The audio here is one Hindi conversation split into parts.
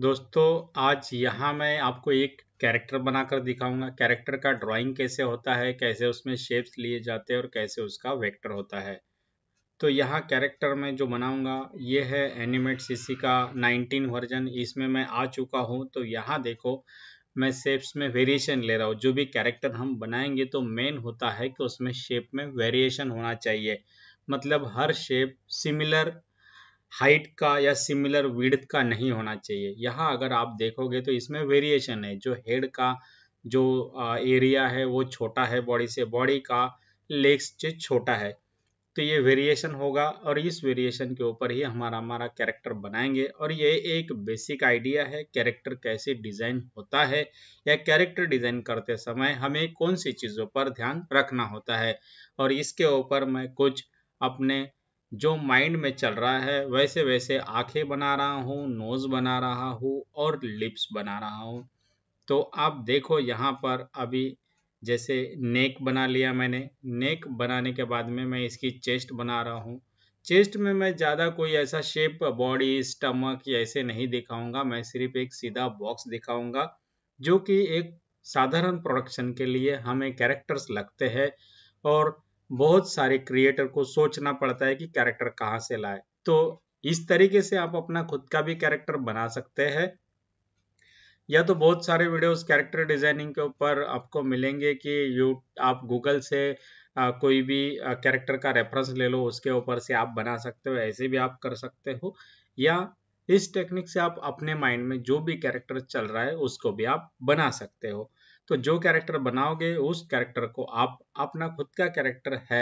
दोस्तों आज यहाँ मैं आपको एक कैरेक्टर बनाकर दिखाऊंगा कैरेक्टर का ड्राइंग कैसे होता है कैसे उसमें शेप्स लिए जाते हैं और कैसे उसका वेक्टर होता है तो यहाँ कैरेक्टर में जो बनाऊंगा ये है एनिमेट सीसी का 19 वर्जन इसमें मैं आ चुका हूँ तो यहाँ देखो मैं शेप्स में वेरिएशन ले रहा हूँ जो भी कैरेक्टर हम बनाएंगे तो मेन होता है कि उसमें शेप में वेरिएशन होना चाहिए मतलब हर शेप सिमिलर हाइट का या सिमिलर विड्थ का नहीं होना चाहिए यहाँ अगर आप देखोगे तो इसमें वेरिएशन है जो हेड का जो एरिया है वो छोटा है बॉडी से बॉडी का लेग्स से छोटा है तो ये वेरिएशन होगा और इस वेरिएशन के ऊपर ही हमारा हमारा कैरेक्टर बनाएंगे और ये एक बेसिक आइडिया है कैरेक्टर कैसे डिज़ाइन होता है या कैरेक्टर डिज़ाइन करते समय हमें कौन सी चीज़ों पर ध्यान रखना होता है और इसके ऊपर मैं कुछ अपने जो माइंड में चल रहा है वैसे वैसे आंखें बना रहा हूँ नोज बना रहा हूँ और लिप्स बना रहा हूँ तो आप देखो यहाँ पर अभी जैसे नेक बना लिया मैंने नेक बनाने के बाद में मैं इसकी चेस्ट बना रहा हूँ चेस्ट में मैं ज़्यादा कोई ऐसा शेप बॉडी स्टमक ऐसे नहीं दिखाऊंगा मैं सिर्फ एक सीधा बॉक्स दिखाऊंगा जो कि एक साधारण प्रोडक्शन के लिए हमें कैरेक्टर्स लगते हैं और बहुत सारे क्रिएटर को सोचना पड़ता है कि कैरेक्टर कहाँ से लाए तो इस तरीके से आप अपना खुद का भी कैरेक्टर बना सकते हैं या तो बहुत सारे वीडियोस कैरेक्टर डिजाइनिंग के ऊपर आपको मिलेंगे कि यू आप गूगल से आ, कोई भी कैरेक्टर का रेफरेंस ले लो उसके ऊपर से आप बना सकते हो ऐसे भी आप कर सकते हो या इस टेक्निक से आप अपने माइंड में जो भी कैरेक्टर चल रहा है उसको भी आप बना सकते हो तो जो कैरेक्टर बनाओगे उस कैरेक्टर को आप अपना खुद का कैरेक्टर है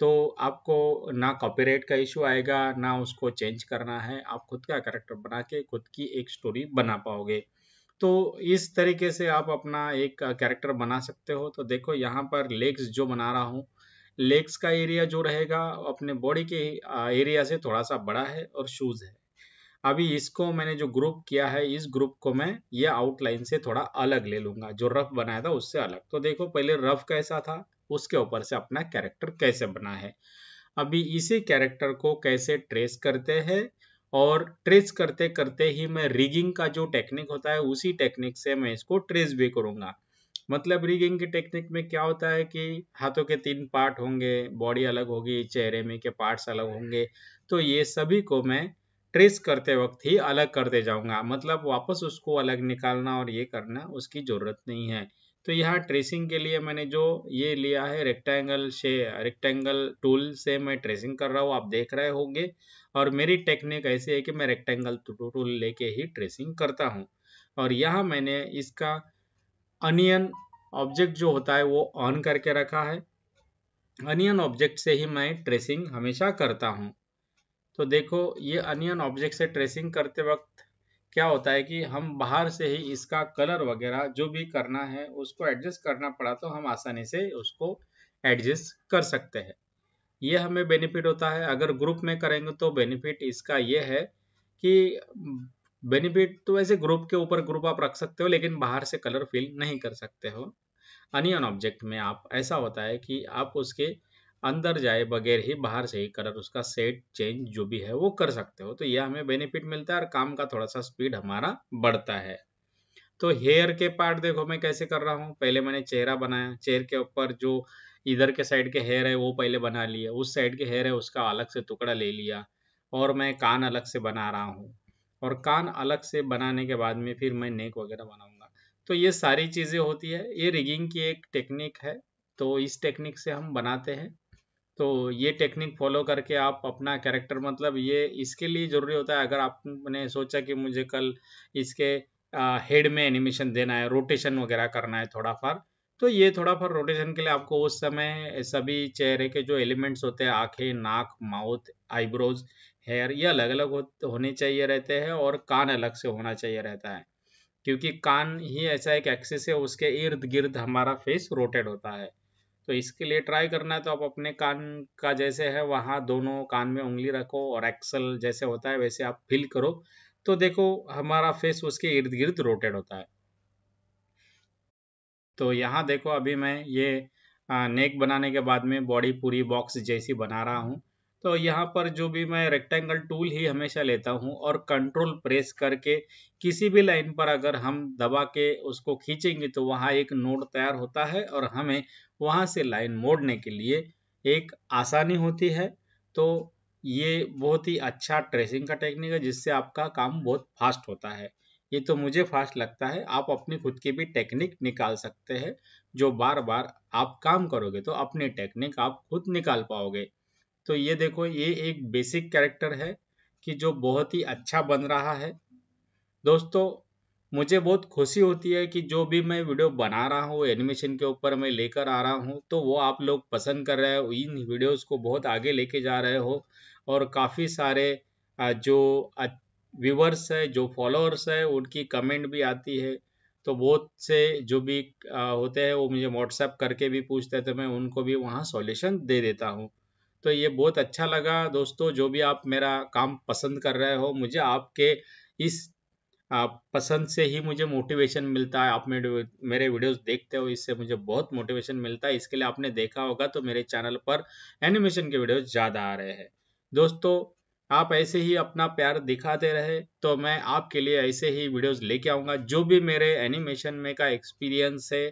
तो आपको ना कॉपीराइट का इशू आएगा ना उसको चेंज करना है आप खुद का कैरेक्टर बना के खुद की एक स्टोरी बना पाओगे तो इस तरीके से आप अपना एक कैरेक्टर बना सकते हो तो देखो यहाँ पर लेग्स जो बना रहा हूँ लेग्स का एरिया जो रहेगा अपने बॉडी के एरिया से थोड़ा सा बड़ा है और शूज़ है अभी इसको मैंने जो ग्रुप किया है इस ग्रुप को मैं ये आउटलाइन से थोड़ा अलग ले लूंगा जो रफ बनाया था उससे अलग तो देखो पहले रफ कैसा था उसके ऊपर से अपना कैरेक्टर कैसे बना है अभी इसी कैरेक्टर को कैसे ट्रेस करते हैं और ट्रेस करते करते ही मैं रिगिंग का जो टेक्निक होता है उसी टेक्निक से मैं इसको ट्रेस भी करूंगा मतलब रिगिंग की टेक्निक में क्या होता है कि हाथों के तीन पार्ट होंगे बॉडी अलग होगी चेहरे में के पार्ट्स अलग होंगे तो ये सभी को मैं ट्रेस करते वक्त ही अलग करते जाऊंगा मतलब वापस उसको अलग निकालना और ये करना उसकी ज़रूरत नहीं है तो यहाँ ट्रेसिंग के लिए मैंने जो ये लिया है रेक्टेंगल से रेक्टेंगल टूल से मैं ट्रेसिंग कर रहा हूँ आप देख रहे होंगे और मेरी टेक्निक ऐसी है कि मैं रेक्टेंगल टूल लेके ही ट्रेसिंग करता हूँ और यहाँ मैंने इसका अनियन ऑब्जेक्ट जो होता है वो ऑन करके रखा है अनियन ऑब्जेक्ट से ही मैं ट्रेसिंग हमेशा करता हूँ तो देखो ये अनियन ऑब्जेक्ट से ट्रेसिंग करते वक्त क्या होता है कि हम बाहर से ही इसका कलर वगैरह जो भी करना है उसको एडजस्ट करना पड़ा तो हम आसानी से उसको एडजस्ट कर सकते हैं ये हमें बेनिफिट होता है अगर ग्रुप में करेंगे तो बेनिफिट इसका ये है कि बेनिफिट तो वैसे ग्रुप के ऊपर ग्रुप आप रख सकते हो लेकिन बाहर से कलर फिल नहीं कर सकते हो अनियन ऑब्जेक्ट में आप ऐसा होता है कि आप उसके अंदर जाए बगैर ही बाहर से ही कलर उसका सेट चेंज जो भी है वो कर सकते हो तो यह हमें बेनिफिट मिलता है और काम का थोड़ा सा स्पीड हमारा बढ़ता है तो हेयर के पार्ट देखो मैं कैसे कर रहा हूँ पहले मैंने चेहरा बनाया चेहर के ऊपर जो इधर के साइड के हेयर है वो पहले बना लिया उस साइड के हेयर है उसका अलग से टुकड़ा ले लिया और मैं कान अलग से बना रहा हूँ और कान अलग से बनाने के बाद में फिर मैं नेक वगैरह बनाऊंगा तो ये सारी चीज़ें होती है ये रिगिंग की एक टेक्निक है तो इस टेक्निक से हम बनाते हैं तो ये टेक्निक फॉलो करके आप अपना कैरेक्टर मतलब ये इसके लिए ज़रूरी होता है अगर आपने सोचा कि मुझे कल इसके हेड में एनिमेशन देना है रोटेशन वगैरह करना है थोड़ा फार तो ये थोड़ा फार रोटेशन के लिए आपको उस समय सभी चेहरे के जो एलिमेंट्स होते हैं आंखें नाक माउथ आईब्रोज हेयर ये अलग अलग हो, होने चाहिए रहते हैं और कान अलग से होना चाहिए रहता है क्योंकि कान ही ऐसा एक एक्सेस है उसके इर्द गिर्द हमारा फेस रोटेट होता है तो इसके लिए ट्राई करना है तो आप अपने कान का जैसे है वहाँ दोनों कान में उंगली रखो और एक्सल जैसे होता है वैसे आप फील करो तो देखो हमारा फेस उसके इर्द गिर्द रोटेट होता है तो यहाँ देखो अभी मैं ये नेक बनाने के बाद में बॉडी पूरी बॉक्स जैसी बना रहा हूँ तो यहाँ पर जो भी मैं रेक्टेंगल टूल ही हमेशा लेता हूँ और कंट्रोल प्रेस करके किसी भी लाइन पर अगर हम दबा के उसको खींचेंगे तो वहाँ एक नोड तैयार होता है और हमें वहाँ से लाइन मोड़ने के लिए एक आसानी होती है तो ये बहुत ही अच्छा ट्रेसिंग का टेक्निक है जिससे आपका काम बहुत फास्ट होता है ये तो मुझे फास्ट लगता है आप अपनी खुद की भी टेक्निक निकाल सकते हैं जो बार बार आप काम करोगे तो अपनी टेक्निक आप खुद निकाल पाओगे तो ये देखो ये एक बेसिक कैरेक्टर है कि जो बहुत ही अच्छा बन रहा है दोस्तों मुझे बहुत खुशी होती है कि जो भी मैं वीडियो बना रहा हूँ एनिमेशन के ऊपर मैं लेकर आ रहा हूँ तो वो आप लोग पसंद कर रहे हो इन वीडियोस को बहुत आगे लेके जा रहे हो और काफ़ी सारे जो व्यूवर्स है जो फॉलोअर्स है उनकी कमेंट भी आती है तो बहुत से जो भी होते हैं वो मुझे व्हाट्सएप करके भी पूछते हैं तो मैं उनको भी वहाँ सॉल्यूशन दे देता हूँ तो ये बहुत अच्छा लगा दोस्तों जो भी आप मेरा काम पसंद कर रहे हो मुझे आपके इस पसंद से ही मुझे मोटिवेशन मिलता है आप मेरे वीडियोस देखते हो इससे मुझे बहुत मोटिवेशन मिलता है इसके लिए आपने देखा होगा तो मेरे चैनल पर एनिमेशन के वीडियोस ज़्यादा आ रहे हैं दोस्तों आप ऐसे ही अपना प्यार दिखाते रहे तो मैं आपके लिए ऐसे ही वीडियोस लेके आऊँगा जो भी मेरे एनिमेशन में का एक्सपीरियंस है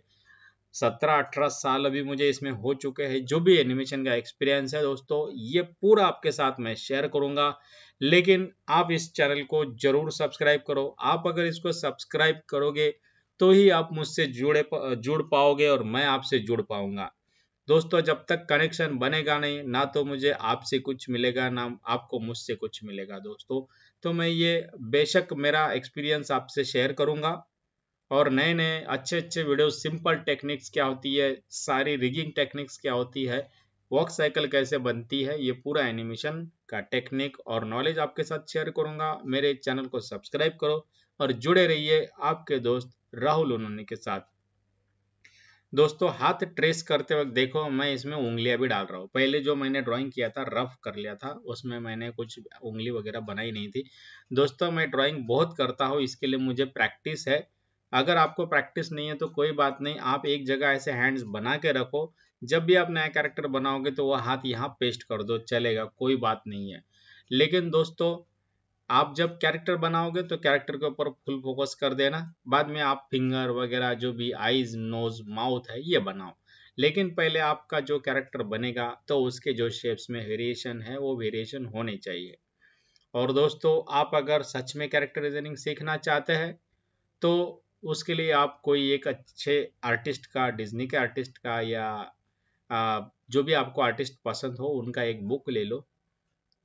सत्रह अठारह साल अभी मुझे इसमें हो चुके हैं जो भी एनिमेशन का एक्सपीरियंस है दोस्तों ये पूरा आपके साथ मैं शेयर करूंगा लेकिन आप इस चैनल को जरूर सब्सक्राइब करो आप अगर इसको सब्सक्राइब करोगे तो ही आप मुझसे जुड़े जुड़ पाओगे और मैं आपसे जुड़ पाऊंगा दोस्तों जब तक कनेक्शन बनेगा नहीं ना तो मुझे आपसे कुछ मिलेगा ना आपको मुझसे कुछ मिलेगा दोस्तों तो मैं ये बेशक मेरा एक्सपीरियंस आपसे शेयर करूंगा और नए नए अच्छे अच्छे वीडियो सिंपल टेक्निक्स क्या होती है सारी रिगिंग टेक्निक्स क्या होती है वॉक साइकिल कैसे बनती है ये पूरा एनिमेशन का टेक्निक और नॉलेज आपके साथ शेयर करूंगा मेरे चैनल को सब्सक्राइब करो और जुड़े रहिए आपके दोस्त राहुल उन्होंने के साथ दोस्तों हाथ ट्रेस करते वक्त देखो मैं इसमें उंगलियां भी डाल रहा हूँ पहले जो मैंने ड्राइंग किया था रफ कर लिया था उसमें मैंने कुछ उंगली वगैरह बनाई नहीं थी दोस्तों मैं ड्राइंग बहुत करता हूँ इसके लिए मुझे प्रैक्टिस है अगर आपको प्रैक्टिस नहीं है तो कोई बात नहीं आप एक जगह ऐसे हैंड्स बना के रखो जब भी आप नया कैरेक्टर बनाओगे तो वह हाथ यहाँ पेस्ट कर दो चलेगा कोई बात नहीं है लेकिन दोस्तों आप जब कैरेक्टर बनाओगे तो कैरेक्टर के ऊपर फुल फोकस कर देना बाद में आप फिंगर वगैरह जो भी आईज नोज माउथ है ये बनाओ लेकिन पहले आपका जो कैरेक्टर बनेगा तो उसके जो शेप्स में वेरिएशन है वो वेरिएशन होने चाहिए और दोस्तों आप अगर सच में कैरेक्टर डिजाइनिंग सीखना चाहते हैं तो उसके लिए आप कोई एक अच्छे आर्टिस्ट का डिज्नी के आर्टिस्ट का या आ, जो भी आपको आर्टिस्ट पसंद हो उनका एक बुक ले लो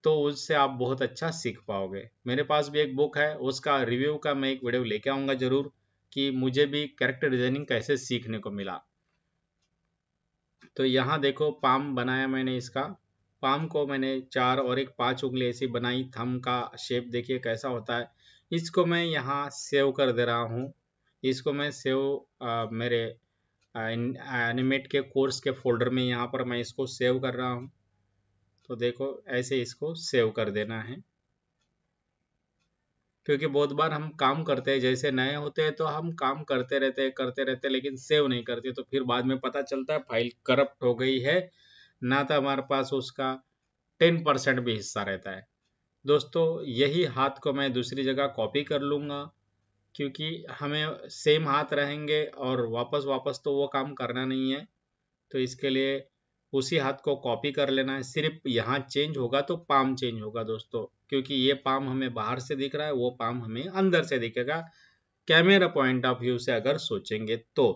तो उससे आप बहुत अच्छा सीख पाओगे मेरे पास भी एक बुक है उसका रिव्यू का मैं एक वीडियो लेके आऊँगा ज़रूर कि मुझे भी कैरेक्टर डिजाइनिंग कैसे सीखने को मिला तो यहाँ देखो पाम बनाया मैंने इसका पाम को मैंने चार और एक पांच उंगली ऐसी बनाई थम का शेप देखिए कैसा होता है इसको मैं यहाँ सेव कर दे रहा हूँ इसको मैं सेव मेरे एनिमेट के कोर्स के फोल्डर में यहाँ पर मैं इसको सेव कर रहा हूँ तो देखो ऐसे इसको सेव कर देना है क्योंकि बहुत बार हम काम करते हैं जैसे नए होते हैं तो हम काम करते रहते हैं करते रहते हैं लेकिन सेव नहीं करते तो फिर बाद में पता चलता है फाइल करप्ट हो गई है ना तो हमारे पास उसका टेन परसेंट भी हिस्सा रहता है दोस्तों यही हाथ को मैं दूसरी जगह कॉपी कर लूँगा क्योंकि हमें सेम हाथ रहेंगे और वापस वापस तो वो काम करना नहीं है तो इसके लिए उसी हाथ को कॉपी कर लेना है सिर्फ यहाँ चेंज होगा तो पाम चेंज होगा दोस्तों क्योंकि ये पाम हमें बाहर से दिख रहा है वो पाम हमें अंदर से दिखेगा कैमरा पॉइंट ऑफ व्यू से अगर सोचेंगे तो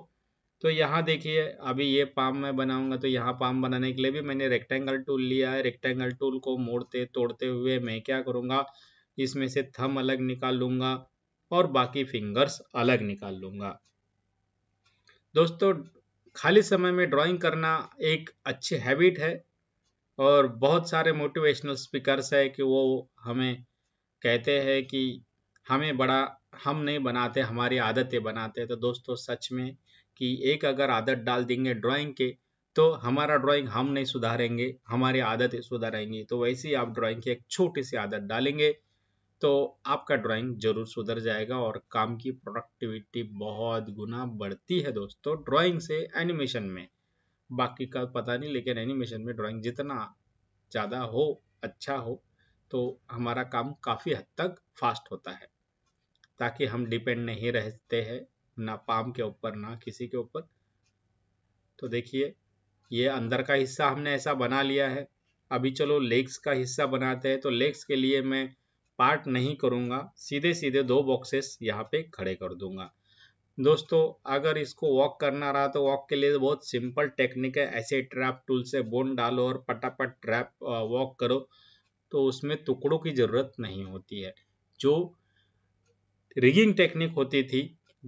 तो यहाँ देखिए अभी ये पाम मैं बनाऊंगा तो यहाँ पाम बनाने के लिए भी मैंने रेक्टेंगल टूल लिया है रेक्टेंगल टूल को मोड़ते तोड़ते हुए मैं क्या करूँगा इसमें से थम अलग निकाल लूँगा और बाकी फिंगर्स अलग निकाल लूँगा दोस्तों खाली समय में ड्राइंग करना एक अच्छी हैबिट है और बहुत सारे मोटिवेशनल स्पीकर्स है कि वो हमें कहते हैं कि हमें बड़ा हम नहीं बनाते हमारी आदतें बनाते तो दोस्तों सच में कि एक अगर आदत डाल देंगे ड्राइंग के तो हमारा ड्राइंग हम नहीं सुधारेंगे हमारी आदतें सुधारेंगी तो वैसे ही आप ड्राइंग की एक छोटी सी आदत डालेंगे तो आपका ड्राइंग जरूर सुधर जाएगा और काम की प्रोडक्टिविटी बहुत गुना बढ़ती है दोस्तों ड्राइंग से एनिमेशन में बाकी का पता नहीं लेकिन एनिमेशन में ड्राइंग जितना ज़्यादा हो अच्छा हो तो हमारा काम काफ़ी हद तक फास्ट होता है ताकि हम डिपेंड नहीं रहते हैं ना पाम के ऊपर ना किसी के ऊपर तो देखिए ये अंदर का हिस्सा हमने ऐसा बना लिया है अभी चलो लेग्स का हिस्सा बनाते हैं तो लेग्स के लिए मैं पार्ट नहीं करूँगा सीधे सीधे दो बॉक्सेस यहाँ पे खड़े कर दूंगा दोस्तों अगर इसको वॉक करना रहा तो वॉक के लिए तो बहुत सिंपल टेक्निक है ऐसे ट्रैप टूल से बोन डालो और पटापट ट्रैप वॉक करो तो उसमें टुकड़ों की ज़रूरत नहीं होती है जो रिगिंग टेक्निक होती थी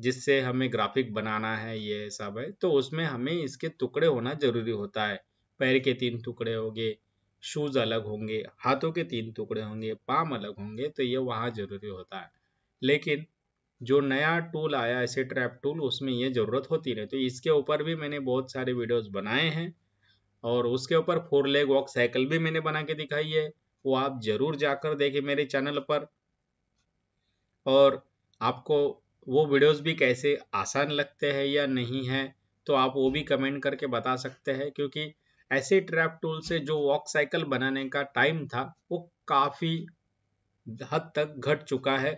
जिससे हमें ग्राफिक बनाना है ये सब है तो उसमें हमें इसके टुकड़े होना ज़रूरी होता है पैर के तीन टुकड़े हो गए शूज अलग होंगे हाथों के तीन टुकड़े होंगे पाम अलग होंगे तो ये वहाँ जरूरी होता है लेकिन जो नया टूल आया ऐसे ट्रैप टूल उसमें ये ज़रूरत होती नहीं तो इसके ऊपर भी मैंने बहुत सारे वीडियोस बनाए हैं और उसके ऊपर फोर लेग वॉक साइकिल भी मैंने बना के दिखाई है वो आप ज़रूर जाकर देखें मेरे चैनल पर और आपको वो वीडियोस भी कैसे आसान लगते हैं या नहीं है तो आप वो भी कमेंट करके बता सकते हैं क्योंकि ऐसे ट्रैप टूल से जो वॉक साइकिल बनाने का टाइम था वो काफ़ी हद तक घट चुका है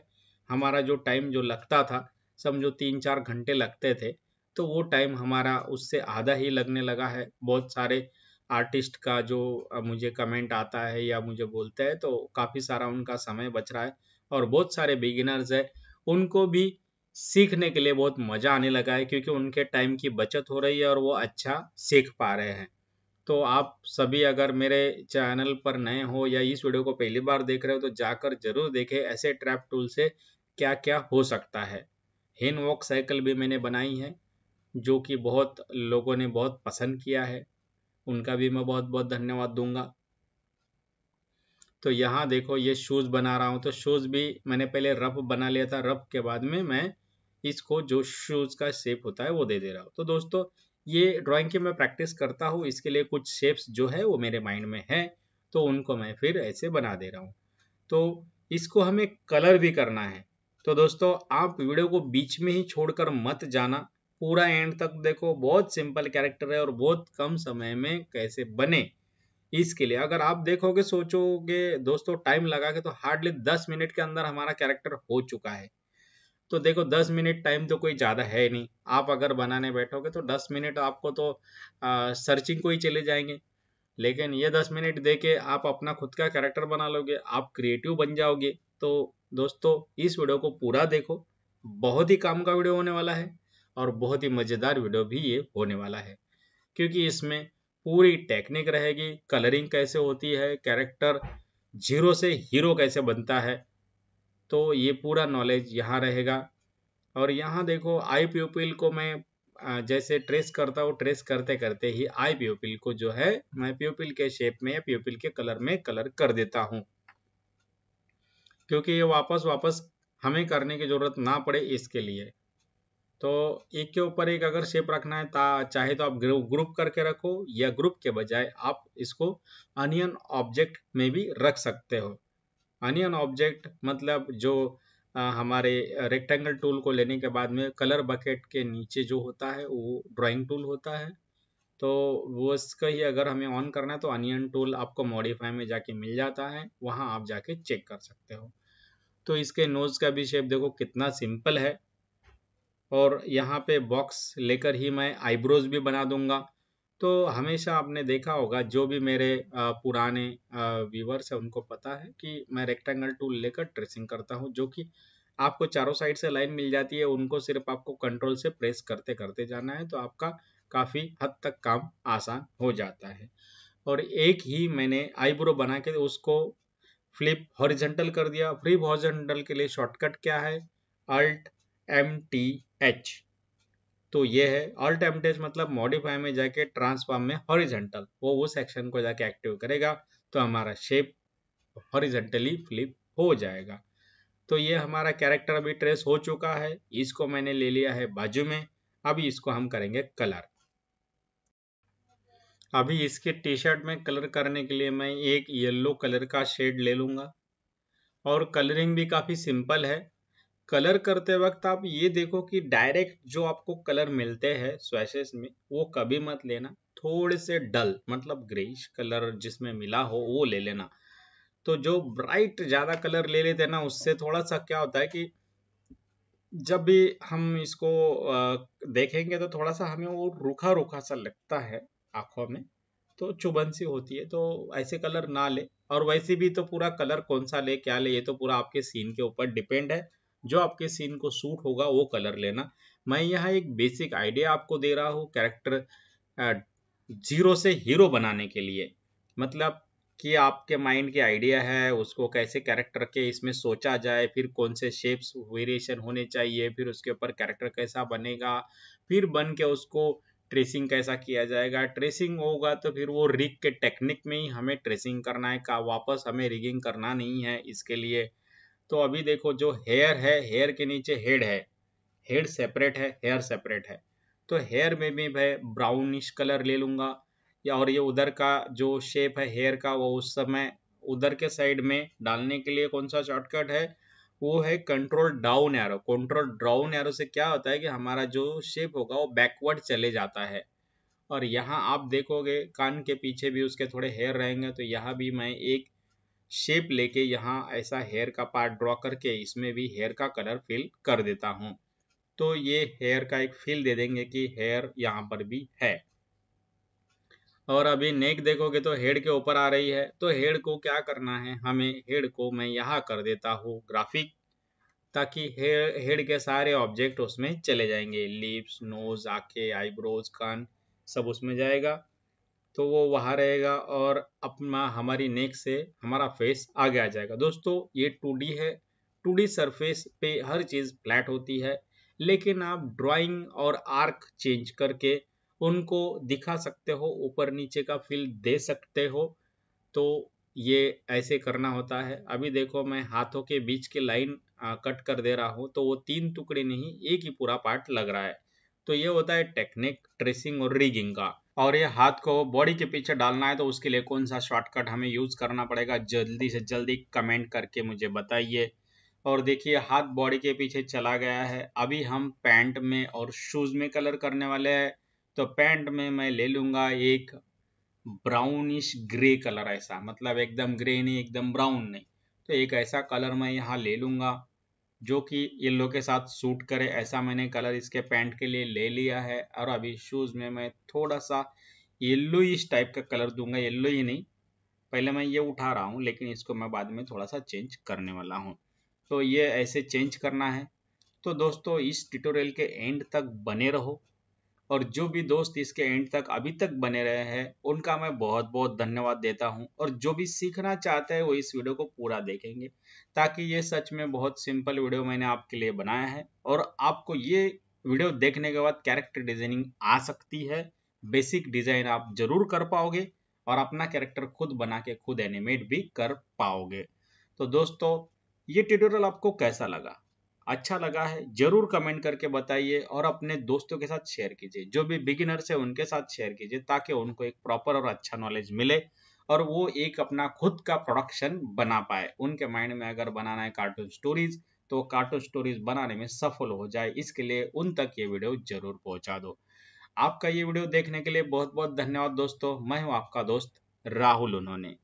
हमारा जो टाइम जो लगता था समझो तीन चार घंटे लगते थे तो वो टाइम हमारा उससे आधा ही लगने लगा है बहुत सारे आर्टिस्ट का जो मुझे कमेंट आता है या मुझे बोलते हैं तो काफ़ी सारा उनका समय बच रहा है और बहुत सारे बिगिनर्स है उनको भी सीखने के लिए बहुत मज़ा आने लगा है क्योंकि उनके टाइम की बचत हो रही है और वो अच्छा सीख पा रहे हैं तो आप सभी अगर मेरे चैनल पर नए हो या इस वीडियो को पहली बार देख रहे हो तो जाकर जरूर देखें ऐसे ट्रैप टूल से क्या क्या हो सकता है हिन वॉक साइकिल भी मैंने बनाई है जो कि बहुत लोगों ने बहुत पसंद किया है उनका भी मैं बहुत बहुत धन्यवाद दूंगा तो यहाँ देखो ये शूज़ बना रहा हूँ तो शूज़ भी मैंने पहले रफ बना लिया था रफ के बाद में मैं इसको जो शूज़ का शेप होता है वो दे दे रहा हूँ तो दोस्तों ये ड्राइंग की मैं प्रैक्टिस करता हूँ इसके लिए कुछ शेप्स जो है वो मेरे माइंड में है तो उनको मैं फिर ऐसे बना दे रहा हूँ तो इसको हमें कलर भी करना है तो दोस्तों आप वीडियो को बीच में ही छोड़कर मत जाना पूरा एंड तक देखो बहुत सिंपल कैरेक्टर है और बहुत कम समय में कैसे बने इसके लिए अगर आप देखोगे सोचोगे दोस्तों टाइम लगा के तो हार्डली दस मिनट के अंदर हमारा कैरेक्टर हो चुका है तो देखो दस मिनट टाइम तो कोई ज़्यादा है नहीं आप अगर बनाने बैठोगे तो दस मिनट आपको तो आ, सर्चिंग को ही चले जाएंगे लेकिन ये दस मिनट दे के आप अपना खुद का कैरेक्टर बना लोगे आप क्रिएटिव बन जाओगे तो दोस्तों इस वीडियो को पूरा देखो बहुत ही काम का वीडियो होने वाला है और बहुत ही मज़ेदार वीडियो भी ये होने वाला है क्योंकि इसमें पूरी टेक्निक रहेगी कलरिंग कैसे होती है कैरेक्टर जीरो से हीरो कैसे बनता है तो ये पूरा नॉलेज यहाँ रहेगा और यहाँ देखो आई प्यूपिल को मैं जैसे ट्रेस करता हूँ ट्रेस करते करते ही आई प्यूपिल को जो है मैं प्यूपिल के शेप में या प्यूपिल के कलर में कलर कर देता हूँ क्योंकि ये वापस वापस हमें करने की ज़रूरत ना पड़े इसके लिए तो एक के ऊपर एक अगर शेप रखना है ता चाहे तो आप ग्रुप करके रखो या ग्रुप के बजाय आप इसको अनियन ऑब्जेक्ट में भी रख सकते हो अनियन ऑब्जेक्ट मतलब जो आ, हमारे रेक्टेंगल टूल को लेने के बाद में कलर बकेट के नीचे जो होता है वो ड्राइंग टूल होता है तो वो इसका ही अगर हमें ऑन करना है तो अनियन टूल आपको मॉडिफाई में जाके मिल जाता है वहाँ आप जाके चेक कर सकते हो तो इसके नोज़ का भी शेप देखो कितना सिंपल है और यहाँ पे बॉक्स लेकर ही मैं आईब्रोज भी बना दूंगा तो हमेशा आपने देखा होगा जो भी मेरे पुराने व्यूवर्स हैं उनको पता है कि मैं रेक्टेंगल टूल लेकर ट्रेसिंग करता हूँ जो कि आपको चारों साइड से लाइन मिल जाती है उनको सिर्फ आपको कंट्रोल से प्रेस करते करते जाना है तो आपका काफ़ी हद तक काम आसान हो जाता है और एक ही मैंने आईब्रो बना के उसको फ्लिप हॉरिजेंटल कर दिया फ्लिप हॉरिजेंटल के लिए शॉर्टकट क्या है अल्ट एम टी एच तो ये है ऑल टाइम टेस्ट मतलब मॉडिफाई में जाके ट्रांसफॉर्म में हॉरिजेंटल वो वो सेक्शन को जाके एक्टिव करेगा तो हमारा शेप हॉरिजेंटली फ्लिप हो जाएगा तो ये हमारा कैरेक्टर अभी ट्रेस हो चुका है इसको मैंने ले लिया है बाजू में अभी इसको हम करेंगे कलर अभी इसके टी शर्ट में कलर करने के लिए मैं एक येल्लो कलर का शेड ले लूँगा और कलरिंग भी काफ़ी सिंपल है कलर करते वक्त आप ये देखो कि डायरेक्ट जो आपको कलर मिलते हैं स्वेशेस में वो कभी मत लेना थोड़े से डल मतलब ग्रेस कलर जिसमें मिला हो वो ले लेना तो जो ब्राइट ज़्यादा कलर ले लेते हैं ना उससे थोड़ा सा क्या होता है कि जब भी हम इसको देखेंगे तो थोड़ा सा हमें वो रूखा रूखा सा लगता है आंखों में तो चुभन सी होती है तो ऐसे कलर ना ले और वैसे भी तो पूरा कलर कौन सा ले क्या ले ये तो पूरा आपके सीन के ऊपर डिपेंड है जो आपके सीन को सूट होगा वो कलर लेना मैं यहाँ एक बेसिक आइडिया आपको दे रहा हूँ कैरेक्टर जीरो से हीरो बनाने के लिए मतलब कि आपके माइंड के आइडिया है उसको कैसे कैरेक्टर के इसमें सोचा जाए फिर कौन से शेप्स वेरिएशन होने चाहिए फिर उसके ऊपर कैरेक्टर कैसा बनेगा फिर बन के उसको ट्रेसिंग कैसा किया जाएगा ट्रेसिंग होगा तो फिर वो रिग के टेक्निक में ही हमें ट्रेसिंग करना है का वापस हमें रिगिंग करना नहीं है इसके लिए तो अभी देखो जो हेयर है हेयर के नीचे हेड है हेड सेपरेट है हेयर सेपरेट है तो हेयर में भी मैं ब्राउनिश कलर ले लूँगा या और ये उधर का जो शेप है हेयर का वो उस समय उधर के साइड में डालने के लिए कौन सा शॉर्टकट है वो है control down arrow control down arrow से क्या होता है कि हमारा जो शेप होगा वो बैकवर्ड चले जाता है और यहाँ आप देखोगे कान के पीछे भी उसके थोड़े हेयर रहेंगे तो यहाँ भी मैं एक शेप लेके यहाँ ऐसा हेयर का पार्ट ड्रॉ करके इसमें भी हेयर का कलर फिल कर देता हूँ तो ये हेयर का एक फिल दे देंगे कि हेयर यहाँ पर भी है और अभी नेक देखोगे तो हेड के ऊपर आ रही है तो हेड को क्या करना है हमें हेड को मैं यहाँ कर देता हूँ ग्राफिक ताकि हेड के सारे ऑब्जेक्ट उसमें चले जाएंगे लिप्स नोज आंखें आईब्रोज कान सब उसमें जाएगा तो वो वहाँ रहेगा और अपना हमारी नेक से हमारा फेस आगे आ जाएगा दोस्तों ये टू है टू सरफेस पे हर चीज़ फ्लैट होती है लेकिन आप ड्राइंग और आर्क चेंज करके उनको दिखा सकते हो ऊपर नीचे का फील दे सकते हो तो ये ऐसे करना होता है अभी देखो मैं हाथों के बीच के लाइन कट कर दे रहा हूँ तो वो तीन टुकड़े नहीं एक ही पूरा पार्ट लग रहा है तो ये होता है टेक्निक ट्रेसिंग और रिगिंग का और ये हाथ को बॉडी के पीछे डालना है तो उसके लिए कौन सा शॉर्टकट हमें यूज़ करना पड़ेगा जल्दी से जल्दी कमेंट करके मुझे बताइए और देखिए हाथ बॉडी के पीछे चला गया है अभी हम पैंट में और शूज़ में कलर करने वाले हैं तो पैंट में मैं ले लूँगा एक ब्राउनिश ग्रे कलर ऐसा मतलब एकदम ग्रे नहीं एकदम ब्राउन नहीं तो एक ऐसा कलर मैं यहाँ ले लूँगा जो कि येल्लो के साथ सूट करे ऐसा मैंने कलर इसके पैंट के लिए ले लिया है और अभी शूज़ में मैं थोड़ा सा येल्लो इस टाइप का कलर दूंगा येल्लो ही नहीं पहले मैं ये उठा रहा हूँ लेकिन इसको मैं बाद में थोड़ा सा चेंज करने वाला हूँ तो ये ऐसे चेंज करना है तो दोस्तों इस ट्यूटोरियल के एंड तक बने रहो और जो भी दोस्त इसके एंड तक अभी तक बने रहे हैं उनका मैं बहुत बहुत धन्यवाद देता हूं और जो भी सीखना चाहते हैं वो इस वीडियो को पूरा देखेंगे ताकि ये सच में बहुत सिंपल वीडियो मैंने आपके लिए बनाया है और आपको ये वीडियो देखने के बाद कैरेक्टर डिजाइनिंग आ सकती है बेसिक डिजाइन आप जरूर कर पाओगे और अपना कैरेक्टर खुद बना के खुद एनिमेट भी कर पाओगे तो दोस्तों ये ट्यूटोरियल आपको कैसा लगा अच्छा लगा है जरूर कमेंट करके बताइए और अपने दोस्तों के साथ शेयर कीजिए जो भी बिगिनर्स है उनके साथ शेयर कीजिए ताकि उनको एक प्रॉपर और अच्छा नॉलेज मिले और वो एक अपना खुद का प्रोडक्शन बना पाए उनके माइंड में अगर बनाना है कार्टून स्टोरीज तो कार्टून स्टोरीज बनाने में सफल हो जाए इसके लिए उन तक ये वीडियो जरूर पहुंचा दो आपका ये वीडियो देखने के लिए बहुत बहुत धन्यवाद दोस्तों मैं हूं आपका दोस्त राहुल उन्होंने